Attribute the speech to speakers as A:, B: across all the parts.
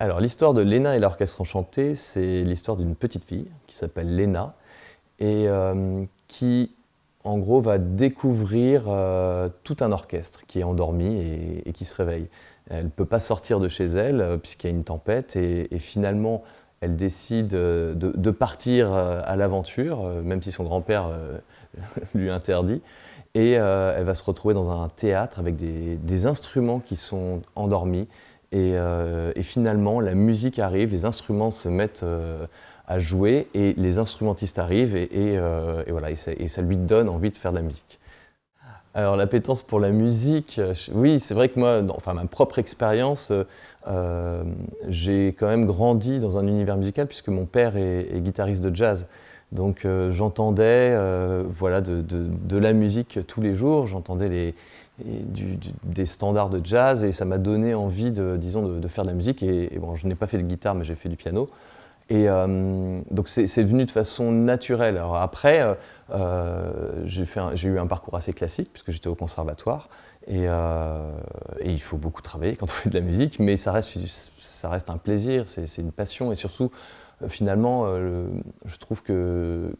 A: Alors, l'histoire de Léna et l'orchestre enchanté, c'est l'histoire d'une petite fille qui s'appelle Léna et euh, qui, en gros, va découvrir euh, tout un orchestre qui est endormi et, qui se réveille. Elle ne peut pas sortir de chez elle euh, puisqu'il y a une tempête et, finalement, elle décide de, partir à l'aventure, même si son grand-père lui interdit. Et elle va se retrouver dans un théâtre avec des instruments qui sont endormis. Euh, et, finalement, la musique arrive, les instruments se mettent euh, à jouer et les instrumentistes arrivent euh, et, ça, lui donne envie de faire de la musique. Alors l'appétence pour la musique, oui, c'est vrai que moi, dans, enfin ma propre expérience, j'ai quand même grandi dans un univers musical puisque mon père est guitariste de jazz. Donc euh, j'entendais euh, voilà, de, la musique tous les jours, j'entendais des standards de jazz et ça m'a donné envie de, disons, de, faire de la musique. Et, je n'ai pas fait de guitare, mais j'ai fait du piano. Et euh, donc c'est venu de façon naturelle. après, j'ai eu un parcours assez classique puisque j'étais au conservatoire et, il faut beaucoup travailler quand on fait de la musique, mais reste, ça reste un plaisir, c'est une passion et surtout euh, finalement, euh, je trouve que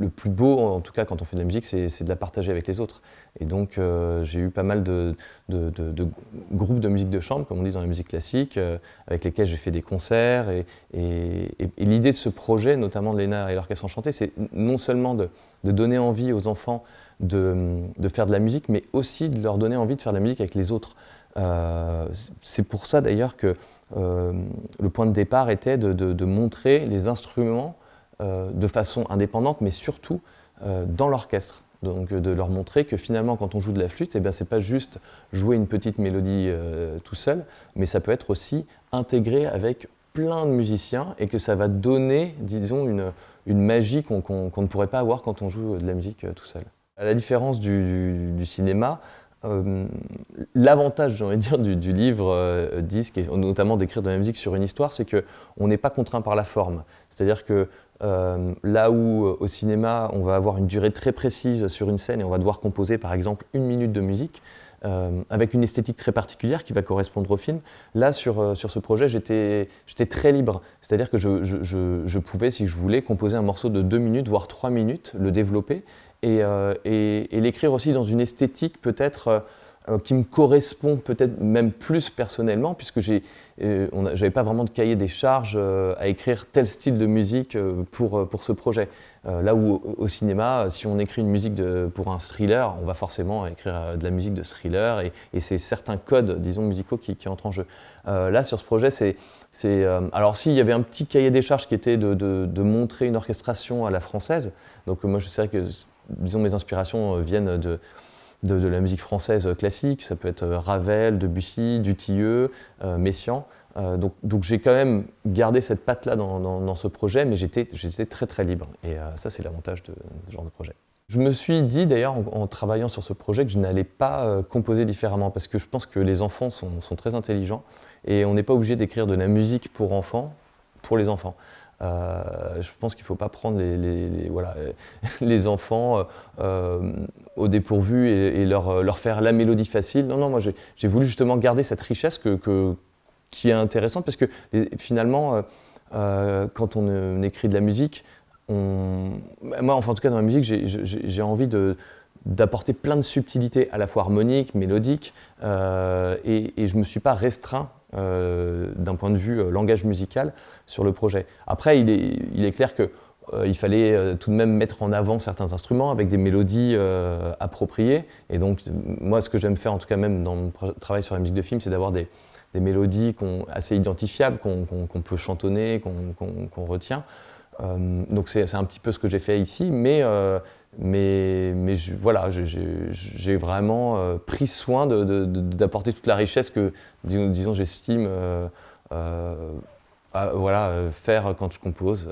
A: le, plus beau, en tout cas quand on fait de la musique, c'est de la partager avec les autres. Et donc euh, j'ai eu pas mal de, groupes de musique de chambre, comme on dit dans la musique classique, avec lesquels j'ai fait des concerts. Et, l'idée de ce projet, notamment de l'ENA et l'Orchestre Enchanté, c'est non seulement de, donner envie aux enfants de, faire de la musique, mais aussi de leur donner envie de faire de la musique avec les autres. c'est pour ça d'ailleurs que euh, le point de départ était de, montrer les instruments euh, de façon indépendante, mais surtout euh, dans l'orchestre. Donc de leur montrer que finalement quand on joue de la flûte, eh ce n'est pas juste jouer une petite mélodie tout seul, mais ça peut être aussi intégré avec plein de musiciens et que ça va donner, disons, une, magie qu'on ne pourrait pas avoir quand on joue de la musique tout seul. À la différence du cinéma, euh, l'avantage, dire, du, livre euh, disque, et notamment d'écrire de la musique sur une histoire, c'est qu'on n'est pas contraint par la forme. C'est-à-dire que euh, là où au cinéma, on va avoir une durée très précise sur une scène et on va devoir composer par exemple une minute de musique, euh, avec une esthétique très particulière qui va correspondre au film. Là, sur, euh, sur ce projet, j'étais très libre. C'est-à-dire que je, je, pouvais, si je voulais, composer un morceau de 2 minutes, voire 3 minutes, le développer euh, et, et l'écrire aussi dans une esthétique peut-être euh, qui me correspond peut-être même plus personnellement, puisque j'ai, euh, n'avais j'avais pas vraiment de cahier des charges euh, à écrire tel style de musique pour, pour ce projet. là où au, cinéma, si on écrit une musique pour un thriller, on va forcément écrire de la musique de thriller, et, c'est certains codes, disons, musicaux qui, entrent en jeu. là, sur ce projet, c'est... c'est alors s'il y avait un petit cahier des charges qui était de, de montrer une orchestration à la française, donc moi je sais que, disons, mes inspirations viennent de de, la musique française euh, classique, ça peut être euh, Ravel, Debussy, Dutilleux, euh, Messiaen. donc, donc j'ai quand même gardé cette patte-là dans, ce projet, mais j'étais très très libre. Et ça, c'est l'avantage de, ce genre de projet. Je me suis dit d'ailleurs en, travaillant sur ce projet que je n'allais pas composer différemment parce que je pense que les enfants sont très intelligents et on n'est pas obligé d'écrire de la musique pour enfants pour les enfants. Euh, je pense qu'il ne faut pas prendre les, les, voilà, les enfants euh, au dépourvu et, leur, leur, faire la mélodie facile. Non, non, moi j'ai voulu justement garder cette richesse que, qui est intéressante parce que finalement, euh, quand on écrit de la musique, on... moi enfin, en tout cas dans la musique, j'ai envie de d'apporter plein de subtilités à la fois harmoniques, mélodiques, et, et je ne me suis pas restreint euh, d'un point de vue euh, langage musical sur le projet. Après, il est, clair que euh, il fallait tout de même mettre en avant certains instruments avec des mélodies appropriées. Et donc, moi, ce que j'aime faire, en tout cas même dans mon travail sur la musique de film, c'est d'avoir des, mélodies assez identifiables, qu'on peut chantonner, qu'on retient. donc, c'est un petit peu ce que j'ai fait ici, mais mais, voilà, j'ai vraiment euh, pris soin d'apporter toute la richesse que, disons, j'estime euh, euh, faire quand je compose.